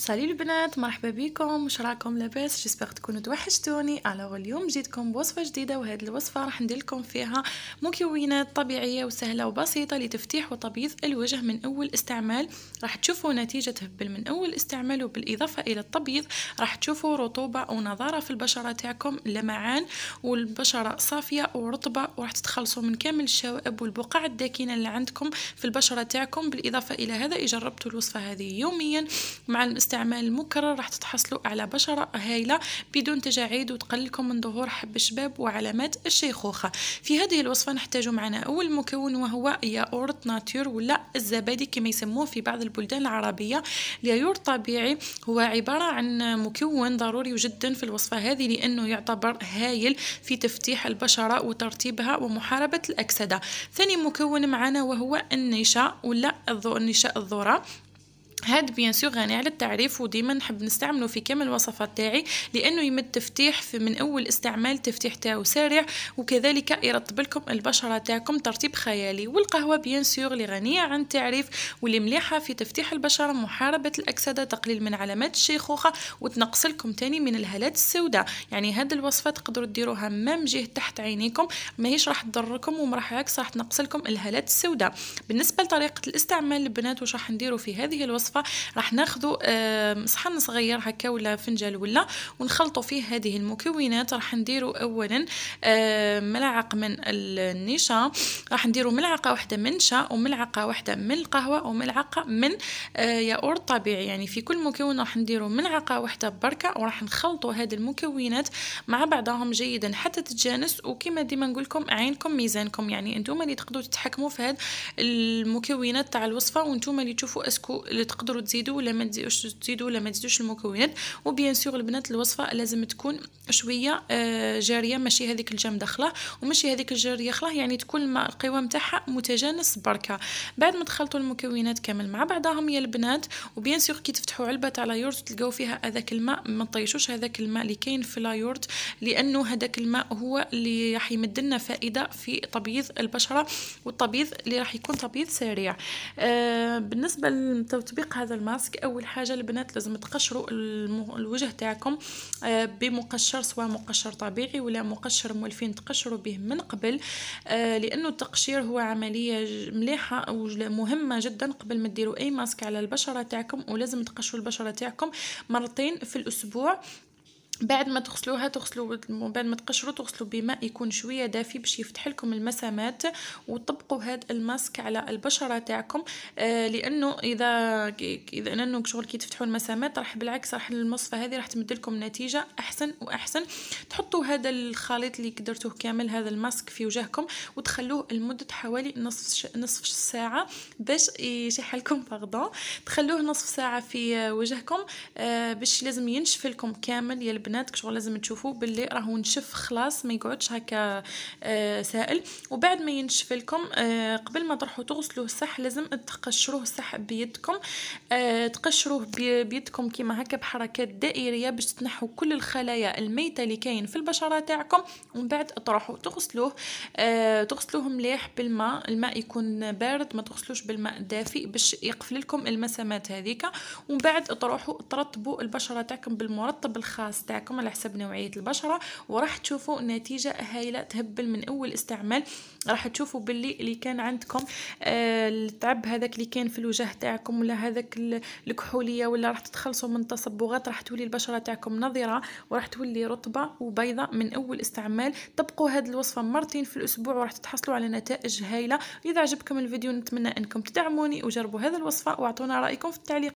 سالي البنات مرحبا بكم واش راكم لاباس جيسبر تكونوا توحشتوني الوغ اليوم جيتكم بوصفه جديده وهذه الوصفه راح ندير لكم فيها مكونات طبيعيه وسهله وبسيطه لتفتيح وتبييض الوجه من اول استعمال راح تشوفوا نتيجه هبل من اول استعمال وبالاضافه الى التبييض راح تشوفوا رطوبه ونضاره في البشره تاعكم لمعان والبشره صافيه ورطبه وراح تتخلصوا من كامل الشوائب والبقع الداكنه اللي عندكم في البشره تاعكم بالاضافه الى هذا اجربتوا الوصفه هذه يوميا مع الاستعمال المكرر راح تتحصلوا على بشرة هايلة بدون تجاعيد وتقللكم من ظهور حب الشباب وعلامات الشيخوخة في هذه الوصفة نحتاج معنا أول مكون وهو ياورت ناتور ولا الزبادي كما يسموه في بعض البلدان العربية الياورت طبيعي هو عبارة عن مكون ضروري جدا في الوصفة هذه لأنه يعتبر هايل في تفتيح البشرة وترتيبها ومحاربة الأكسدة ثاني مكون معنا وهو النشا ولا النشاء الذرة هاد بيان سور غني على التعريف وديما نحب نستعمله في كامل الوصفات تاعي لانه يمد تفتيح في من اول استعمال تفتيح تاعو سريع وكذلك يرطب لكم البشره تاعكم ترطيب خيالي والقهوه بيان سور اللي غنيه عن التعريف واللي مليحه في تفتيح البشره محاربه الاكسده تقليل من علامات الشيخوخه وتنقص لكم تاني من الهالات السوداء يعني هاد الوصفه تقدروا ديروها مام جهه تحت عينيكم ماهيش راح تضركم وما راح راح تنقص لكم الهالات السوداء بالنسبه لطريقه الاستعمال البنات واش راح نديروا في هذه الوصفه الوصفه راح ناخذوا صحن صغير هكا ولا فنجال ولا ونخلطوا فيه هذه المكونات راح نديروا اولا ملعقه من النشا راح نديروا ملعقه واحده من نشا وملعقه واحده من القهوه وملعقه من آه، ياورت طبيعي يعني في كل مكون راح نديروا ملعقه واحده بركه وراح نخلطوا هذه المكونات مع بعضهم جيدا حتى تتجانس وكما ديما نقول لكم عينكم ميزانكم يعني انتم اللي تقدروا تتحكموا في هذه المكونات تاع الوصفه وانتم اللي تشوفوا اسكو اللي تقدروا تزيدوا ولا ما تزيدوش تزيدوا ولا ما تزيدوش المكونات وبيان سيغ البنات الوصفه لازم تكون شويه آه، جاريه ماشي هذيك الجامده خلا وماشي هذيك الجاريه خلاه يعني تكون القوام تاعها متجانس بركه بعد ما تخلطوا المكونات كامل مع بعضهم يا البنات وبيان سيغ كي تفتحوا علبه تاع يورت تلقاو فيها هذاك الماء ما تطيشوش هذاك الماء اللي كاين في لايورت لانه هذاك الماء هو اللي راح يمد لنا فائده في تبييض البشره والتبييض اللي راح يكون تبييض سريع آه بالنسبه للتطبيق تطبيق هذا الماسك اول حاجه البنات لازم تقشروا الوجه تاعكم آه، بمقشر سواء مقشر طبيعي ولا مقشر مولفين تقشروا به من قبل آه، لانه التقشير هو عمليه مليحه ومهمه جدا قبل ما ديروا اي ماسك على البشره تاعكم ولازم تقشروا البشره تاعكم مرتين في الاسبوع بعد ما تغسلوها تغسلوا بعد ما تقشروا تغسلوا بماء يكون شويه دافي باش يفتح لكم المسامات وطبقوا هذا الماسك على البشره تاعكم آه، لانه اذا اذا انه شغل كي تفتحوا المسامات راح بالعكس راح المصفى هذه راح تمد لكم نتيجه احسن واحسن تحطوا هذا الخليط اللي قدرتوه كامل هذا الماسك في وجهكم وتخلوه لمده حوالي نصف نصف ساعه باش يشح لكم تخلوه نصف ساعه في وجهكم آه، باش لازم ينشف لكم كامل يلبس البنات شغل لازم تشوفوا باللي راهو نشف خلاص ما يقعدش هكا آه، سائل وبعد ما ينشف لكم آه، قبل ما تروحوا تغسلوه صح لازم تقشروه صح بيدكم آه، تقشروه بيدكم كيما هكا بحركات دائريه باش تنحوا كل الخلايا الميته اللي كاين في البشره تاعكم ومن بعد تروحوا تغسلوه تغسلوه مليح بالماء الماء يكون بارد ما تغسلوش بالماء دافئ باش يقفل لكم المسامات هذيك ومن بعد تروحوا ترطبوا البشره تاعكم بالمرطب الخاص تاعكم تاعكم على حسب نوعيه البشره وراح تشوفوا نتيجه هايله تهبل من اول استعمال راح تشوفوا باللي اللي كان عندكم آه، التعب هذاك اللي كان في الوجه تاعكم ولا هذاك الكحوليه ولا راح تتخلصوا من التصبغات راح تولي البشره تاعكم نضره وراح تولي رطبه وبيضه من اول استعمال طبقوا هذه الوصفه مرتين في الاسبوع وراح تحصلوا على نتائج هايله اذا عجبكم الفيديو نتمنى انكم تدعموني وجربوا هذه الوصفه واعطونا رايكم في التعليق